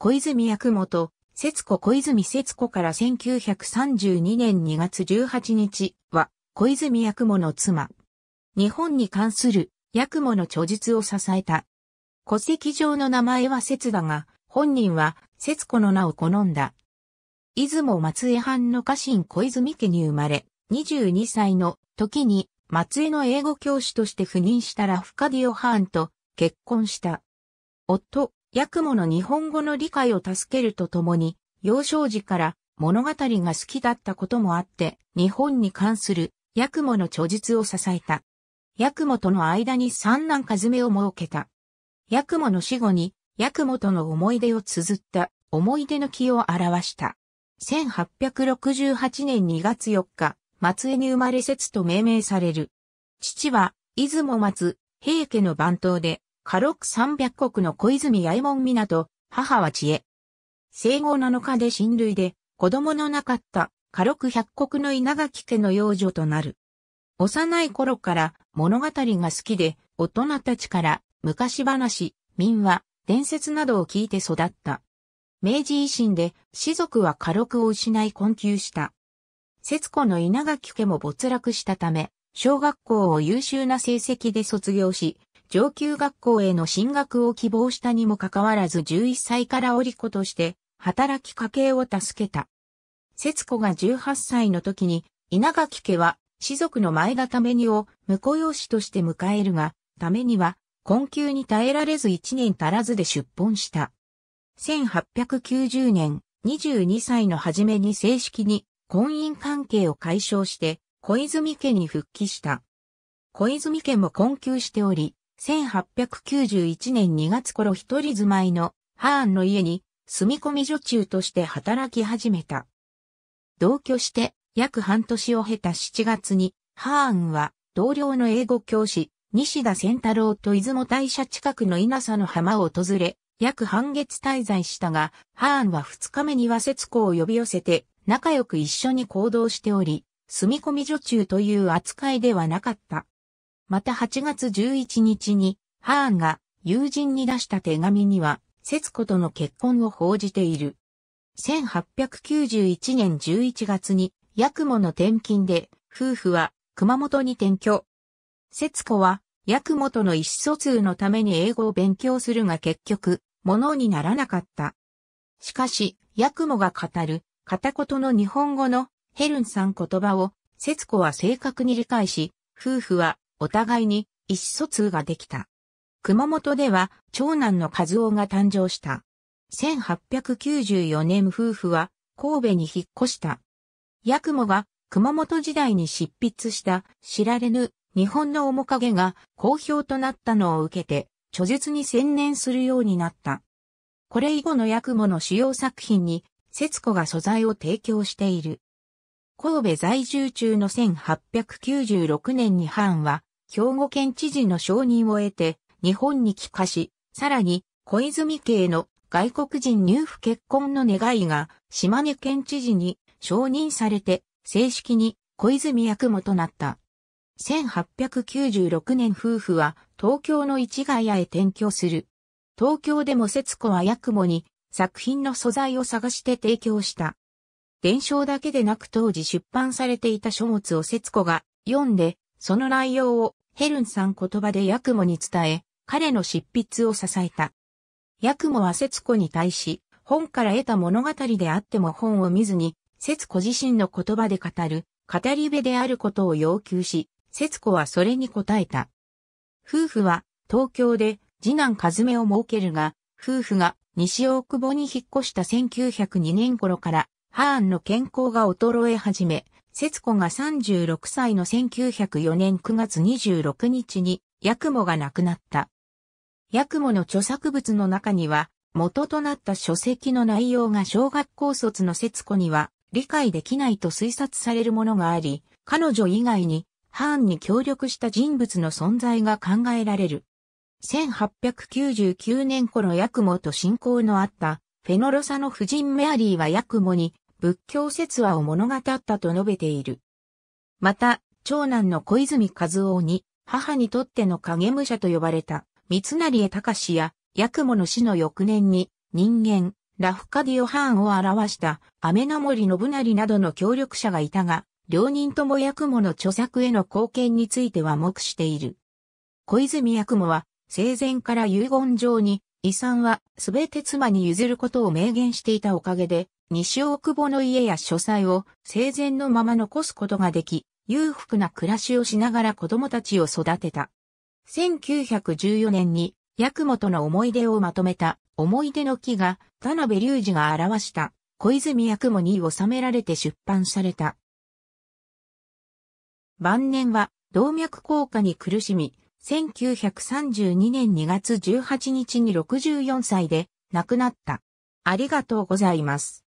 小泉役元、節子小泉節子から1932年2月18日は、小泉役母の妻。日本に関する役母の著述を支えた。戸籍上の名前は節だが、本人は節子の名を好んだ。出雲松江藩の家臣小泉家に生まれ、22歳の時に松江の英語教師として赴任したラフカディオ・ハーンと結婚した。夫、ヤクモの日本語の理解を助けるとともに、幼少時から物語が好きだったこともあって、日本に関するヤクモの著述を支えた。ヤクモとの間に三男和めを設けた。ヤクモの死後に、ヤクモとの思い出を綴った思い出の木を表した。1868年2月4日、松江に生まれ説と命名される。父は、出雲松、平家の番頭で、家禄三百国の小泉八重門港、母は知恵。生後七日で親類で、子供のなかった家禄百国の稲垣家の養女となる。幼い頃から物語が好きで、大人たちから昔話、民話、伝説などを聞いて育った。明治維新で、士族は家禄を失い困窮した。節子の稲垣家も没落したため、小学校を優秀な成績で卒業し、上級学校への進学を希望したにもかかわらず11歳から織子として働き家計を助けた。節子が18歳の時に稲垣家は士族の前田めにを婿養子として迎えるが、ためには困窮に耐えられず1年足らずで出奔した。1890年、22歳の初めに正式に婚姻関係を解消して、小泉家に復帰した。小泉家も困窮しており、1891年2月頃一人住まいのハーンの家に住み込み女中として働き始めた。同居して約半年を経た7月に、ハーンは同僚の英語教師、西田仙太郎と出雲大社近くの稲佐の浜を訪れ、約半月滞在したが、ハーンは2日目には節子を呼び寄せて、仲良く一緒に行動しており、住み込み女中という扱いではなかった。また8月11日に、ハーンが友人に出した手紙には、節子との結婚を報じている。1891年11月に、ヤクモの転勤で、夫婦は熊本に転居。節子は、ヤクモとの意思疎通のために英語を勉強するが結局、ものにならなかった。しかし、ヤクモが語る、片言の日本語のヘルンさん言葉を、節子は正確に理解し、夫婦はお互いに意思疎通ができた。熊本では長男の和夫が誕生した。1894年夫婦は神戸に引っ越した。八雲が熊本時代に執筆した知られぬ日本の面影が好評となったのを受けて、著述に専念するようになった。これ以後の八雲の主要作品に、節子が素材を提供している。神戸在住中の1896年に藩は、兵庫県知事の承認を得て、日本に帰化し、さらに、小泉家への外国人入府結婚の願いが、島根県知事に承認されて、正式に小泉役もとなった。1896年夫婦は東京の市ヶ谷へ転居する。東京でも節子は役もに作品の素材を探して提供した。伝承だけでなく当時出版されていた書物を節子が読んでその内容をヘルンさん言葉でヤクモに伝え、彼の執筆を支えた。ヤクモは節子に対し、本から得た物語であっても本を見ずに、節子自身の言葉で語る、語り部であることを要求し、節子はそれに応えた。夫婦は東京で次男和目を設けるが、夫婦が西大久保に引っ越した1902年頃から、ハーンの健康が衰え始め、節子が36歳の1904年9月26日に、ヤクモが亡くなった。ヤクモの著作物の中には、元となった書籍の内容が小学校卒の節子には理解できないと推察されるものがあり、彼女以外に、ハーンに協力した人物の存在が考えられる。1899年頃ヤクモと親交のあった、フェノロサの夫人メアリーはヤクモに仏教説話を物語ったと述べている。また、長男の小泉和夫に、母にとっての影武者と呼ばれた、三成恵隆や、八雲の死の翌年に、人間、ラフカディオ・ハーンを表した、雨の森信成などの協力者がいたが、両人とも八雲の著作への貢献については目している。小泉八雲は、生前から遺言状に、遺産はすべて妻に譲ることを明言していたおかげで、西大久保の家や書斎を生前のまま残すことができ、裕福な暮らしをしながら子供たちを育てた。1914年に、ヤクモとの思い出をまとめた、思い出の木が、田辺隆二が表した、小泉ヤクモに収められて出版された。晩年は、動脈硬化に苦しみ、1932年2月18日に64歳で亡くなった。ありがとうございます。